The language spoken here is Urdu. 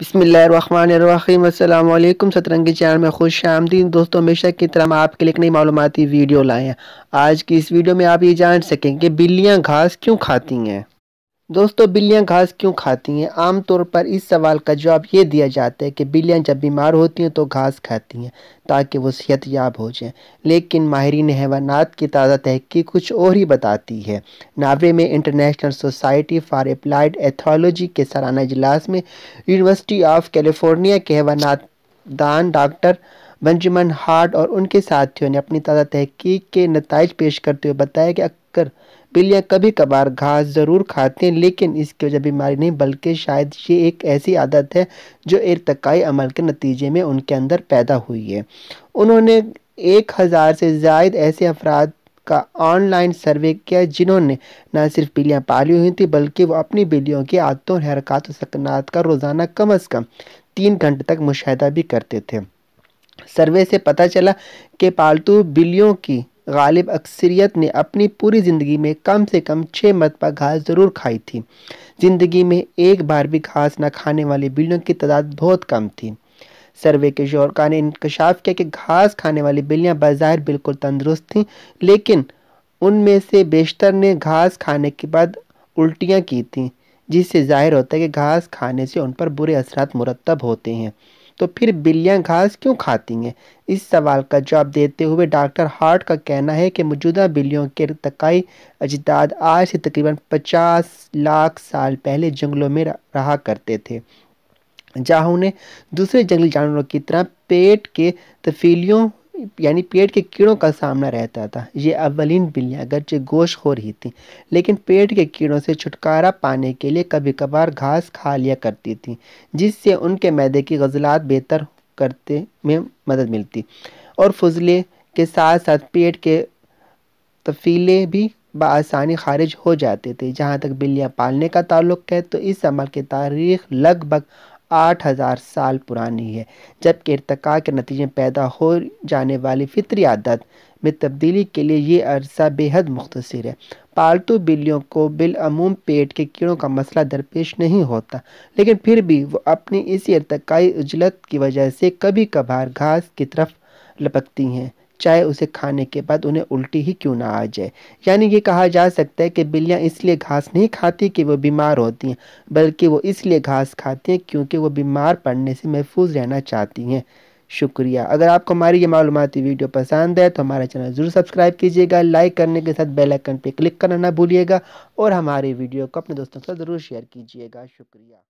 بسم اللہ الرحمن الرحیم السلام علیکم سترنگی چینل میں خوش آمدین دوستوں ہمیشہ کی طرح ہم آپ کے لیے ایک نئی معلوماتی ویڈیو لائے ہیں آج کی اس ویڈیو میں آپ یہ جان سکیں کہ بلیاں گھاس کیوں کھاتی ہیں دوستو بلیاں گھاس کیوں کھاتی ہیں عام طور پر اس سوال کا جواب یہ دیا جاتا ہے کہ بلیاں جب بیمار ہوتی ہیں تو گھاس کھاتی ہیں تاکہ وہ صحت یاب ہو جائیں لیکن ماہرین حیوانات کی تازہ تحقیق کچھ اور ہی بتاتی ہے ناوے میں International Society for Applied Ethology کے سالانہ اجلاس میں یونیورسٹی آف کیلیفورنیا کے حیوانات دان ڈاکٹر بنجمن ہارڈ اور ان کے ساتھیوں نے اپنی تازہ تحقیق کے نتائج پیش کرتے ہوئے بتایا کہ اکثر بلیاں کبھی کبھار گھاس ضرور کھاتے ہیں لیکن اس کی وجہ بیماری نہیں بلکہ شاید یہ ایک ایسی عادت ہے جو ارتقائی عمل کے نتیجے میں ان کے اندر پیدا ہوئی ہے انہوں نے ایک ہزار سے زائد ایسے افراد کا آن لائن سروے کیا جنہوں نے نہ صرف بلیاں پالی ہوئی تھیں بلکہ وہ اپنی بلیوں کی عادتوں اور حرکات و سکنات کا روزانہ کم از کم تین گھنٹے تک مشاہدہ بھی کرتے تھے سروے سے پتہ چلا کہ پالتو بلیوں کی غالب اکثریت نے اپنی پوری زندگی میں کم سے کم چھ مرتبہ گھاس ضرور کھائی تھی زندگی میں ایک بار بھی گھاس نہ کھانے والے بلیوں کی تعداد بہت کم تھی سروے کے شوہرکا نے انکشاف کیا کہ گھاس کھانے والی بلیاں بظاہر بالکل تندرست تھیں لیکن ان میں سے بیشتر نے گھاس کھانے کے بعد الٹیاں کی تھیں جس سے ظاہر ہوتا ہے کہ گھاس کھانے سے ان پر برے اثرات مرتب ہوتے ہیں تو پھر بلیاں گھاس کیوں کھاتی ہیں اس سوال کا جواب دیتے ہوئے ڈاکٹر ہارٹ کا کہنا ہے کہ موجودہ بلیوں کے ارتقائی اجداد آج سے تقریباً پچاس لاکھ سال پہلے جنگلوں میں رہا کرتے تھے جہاں انہیں دوسرے جنگلی جانوروں کی طرح پیٹ کے تفیلیوں یعنی پیٹ کے کیڑوں کا سامنا رہتا تھا یہ اولین بلیاں گرچہ گوشت خور ہی تھیں لیکن پیٹ کے کیڑوں سے چھٹکارا پانے کے لیے کبھی کبھار گھاس کھا لیا کرتی تھیں جس سے ان کے میدے کی غزلات بہتر کرتے میں مدد ملتی اور فضلے کے ساتھ ساتھ پیٹ کے تفیلے بھی بآسانی خارج ہو جاتے تھے جہاں تک بلیاں پالنے کا تعلق ہے تو اس عمل کی تاریخ لگ بھگ آٹھ ہزار سال پرانی ہے جبکہ ارتقاء کے نتیجے پیدا ہو جانے والی فطری عادت میں تبدیلی کے لیے یہ عرصہ بے حد مختصر ہے پالتو بلیوں کو بالعموم پیٹ کے کیڑوں کا مسئلہ درپیش نہیں ہوتا لیکن پھر بھی وہ اپنی اسی ارتقائی اجلت کی وجہ سے کبھی کبھار گھاس کی طرف لپکتی ہیں چاہے اسے کھانے کے بعد انہیں الٹی ہی کیوں نہ آ جائے یعنی یہ کہا جا سکتا ہے کہ بلیاں اس لیے گھاس نہیں کھاتی کہ وہ بیمار ہوتی ہیں بلکہ وہ اس لیے گھاس کھاتی ہیں کیونکہ وہ بیمار پڑنے سے محفوظ رہنا چاہتی ہیں شکریہ اگر آپ کو ہماری یہ معلوماتی ویڈیو پسند ہے تو ہمارا چینل ضرور سبسکرائب کیجیے گا لائک کرنے کے ساتھ بیل آئکن پہ کلک کرنا نہ بھولیے گا اور ہماری ویڈیو کو اپنے دوستوں کے ساتھ ضرور شیئر کیجیے گا شکریہ